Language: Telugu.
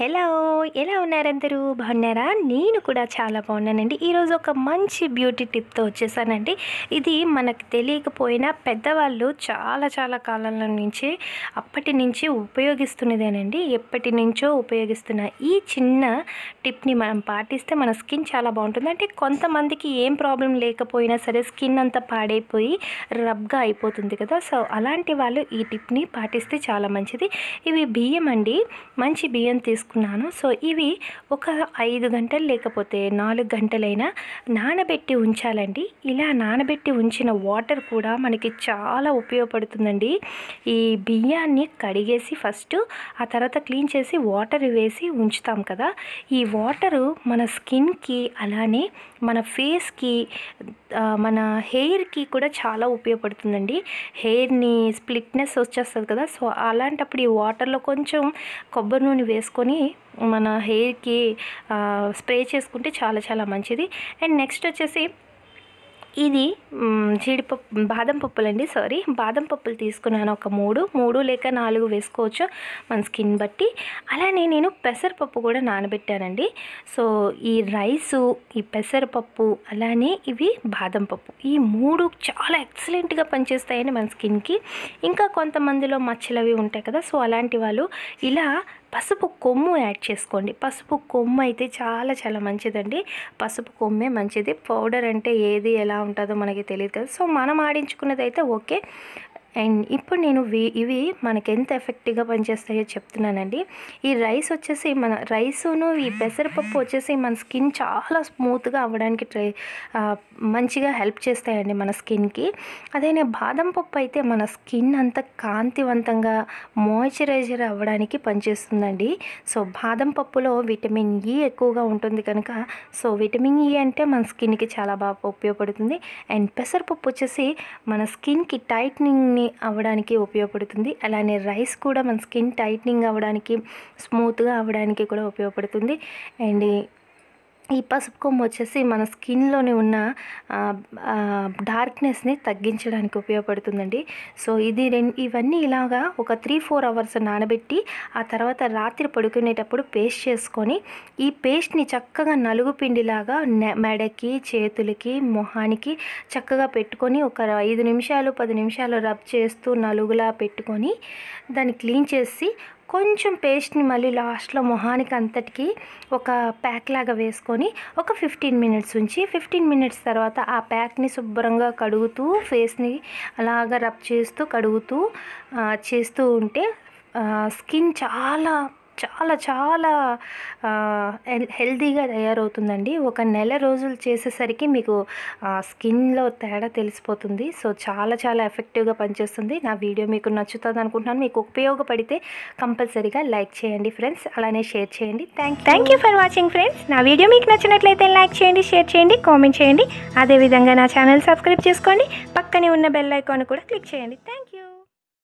హలో ఎలా ఉన్నారందరూ బాగున్నారా నేను కూడా చాలా బాగున్నానండి ఈరోజు ఒక మంచి బ్యూటీ టిప్తో వచ్చేసానండి ఇది మనకు తెలియకపోయినా పెద్దవాళ్ళు చాలా చాలా కాలం నుంచి అప్పటి నుంచి ఉపయోగిస్తున్నదేనండి ఎప్పటి నుంచో ఉపయోగిస్తున్న ఈ చిన్న టిప్ని మనం పాటిస్తే మన స్కిన్ చాలా బాగుంటుంది అంటే కొంతమందికి ఏం ప్రాబ్లం లేకపోయినా సరే స్కిన్ అంతా పాడైపోయి రబ్గా అయిపోతుంది కదా సో అలాంటి వాళ్ళు ఈ టిప్ని పాటిస్తే చాలా మంచిది ఇవి బియ్యం అండి మంచి బియ్యం తీసుకు చేసుకున్నాను సో ఇవి ఒక ఐదు గంటలు లేకపోతే నాలుగు గంటలైనా నానబెట్టి ఉంచాలండి ఇలా నానబెట్టి ఉంచిన వాటర్ కూడా మనకి చాలా ఉపయోగపడుతుందండి ఈ బియ్యాన్ని కడిగేసి ఫస్ట్ ఆ తర్వాత క్లీన్ చేసి వాటర్ వేసి ఉంచుతాం కదా ఈ వాటరు మన స్కిన్కి అలానే మన ఫేస్కి మన హెయిర్కి కూడా చాలా ఉపయోగపడుతుందండి హెయిర్ని స్ప్లిట్నెస్ వచ్చేస్తుంది కదా సో అలాంటప్పుడు ఈ వాటర్లో కొంచెం కొబ్బరి నూనె వేసుకొని మన హెయిర్కి స్ప్రే చేసుకుంటే చాలా చాలా మంచిది అండ్ నెక్స్ట్ వచ్చేసి ఇది జీడిపప్పు బాదం పప్పులండి సారీ బాదం పప్పులు తీసుకున్నాను ఒక మూడు మూడు లేక నాలుగు వేసుకోవచ్చు మన స్కిన్ బట్టి అలానే నేను పెసరపప్పు కూడా నానబెట్టానండి సో ఈ రైసు ఈ పెసరపప్పు అలానే ఇవి బాదం పప్పు ఈ మూడు చాలా ఎక్సలెంట్గా పనిచేస్తాయని మన స్కిన్కి ఇంకా కొంతమందిలో మచ్చలు అవి ఉంటాయి కదా సో అలాంటి వాళ్ళు ఇలా పసుపు కొమ్ము యాడ్ చేసుకోండి పసుపు కొమ్ము అయితే చాలా చాలా మంచిదండి పసుపు కొమ్మే మంచిది పౌడర్ అంటే ఏది ఎలా ఉంటుందో మనకి తెలియదు కదా సో మనం ఆడించుకున్నది అయితే ఓకే అండ్ ఇప్పుడు నేను ఇవి మనకి ఎంత ఎఫెక్టివ్గా పనిచేస్తాయో చెప్తున్నానండి ఈ రైస్ వచ్చేసి మన రైసును ఈ పెసరపప్పు వచ్చేసి మన స్కిన్ చాలా స్మూత్గా అవ్వడానికి ట్రై మంచిగా హెల్ప్ చేస్తాయండి మన స్కిన్కి అదే బాదం పప్పు అయితే మన స్కిన్ అంత కాంతివంతంగా మాయిశ్చరైజర్ అవ్వడానికి పనిచేస్తుందండి సో బాదం పప్పులో విటమిన్ ఈ e ఎక్కువగా ఉంటుంది కనుక సో విటమిన్ ఈ e అంటే మన స్కిన్కి చాలా బాగా ఉపయోగపడుతుంది అండ్ పెసరపప్పు వచ్చేసి మన స్కిన్కి టైట్నింగ్ టైట్ని అవ్వడానికి ఉపయోగపడుతుంది అలానే రైస్ కూడా మన స్కిన్ టైట్నింగ్ అవ్వడానికి స్మూత్గా అవ్వడానికి కూడా ఉపయోగపడుతుంది అండ్ ఈ పసుపు కొమ్ము వచ్చేసి మన స్కిన్లోని ఉన్న డార్క్నెస్ని తగ్గించడానికి ఉపయోగపడుతుందండి సో ఇది ఇవన్నీ ఇలాగా ఒక త్రీ ఫోర్ అవర్స్ నానబెట్టి ఆ తర్వాత రాత్రి పడుకునేటప్పుడు పేస్ట్ చేసుకొని ఈ పేస్ట్ని చక్కగా నలుగు పిండిలాగా మెడకి చేతులకి మొహానికి చక్కగా పెట్టుకొని ఒక ఐదు నిమిషాలు పది నిమిషాలు రబ్ చేస్తూ నలుగులా పెట్టుకొని దాన్ని క్లీన్ చేసి కొంచెం పేస్ట్ని మళ్ళీ లాస్ట్లో మొహానికి అంతటికి ఒక ప్యాక్ లాగా వేసుకొని ఒక ఫిఫ్టీన్ మినిట్స్ ఉంచి ఫిఫ్టీన్ మినిట్స్ తర్వాత ఆ ప్యాక్ని శుభ్రంగా కడుగుతూ ఫేస్ని అలాగా రబ్ చేస్తూ కడుగుతూ చేస్తూ ఉంటే స్కిన్ చాలా చాలా చాలా హెల్దీగా తయారవుతుందండి ఒక నెల రోజులు చేసేసరికి మీకు స్కిన్లో తేడా తెలిసిపోతుంది సో చాలా చాలా ఎఫెక్టివ్గా పనిచేస్తుంది నా వీడియో మీకు నచ్చుతుంది అనుకుంటున్నాను మీకు ఉపయోగపడితే కంపల్సరీగా లైక్ చేయండి ఫ్రెండ్స్ అలానే షేర్ చేయండి thank thank you for watching friends నా వీడియో మీకు నచ్చినట్లయితే లైక్ చేయండి షేర్ చేయండి కామెంట్ చేయండి అదేవిధంగా నా ఛానల్ సబ్స్క్రైబ్ చేసుకోండి పక్కనే ఉన్న బెల్ ఐకాన్ కూడా క్లిక్ చేయండి థ్యాంక్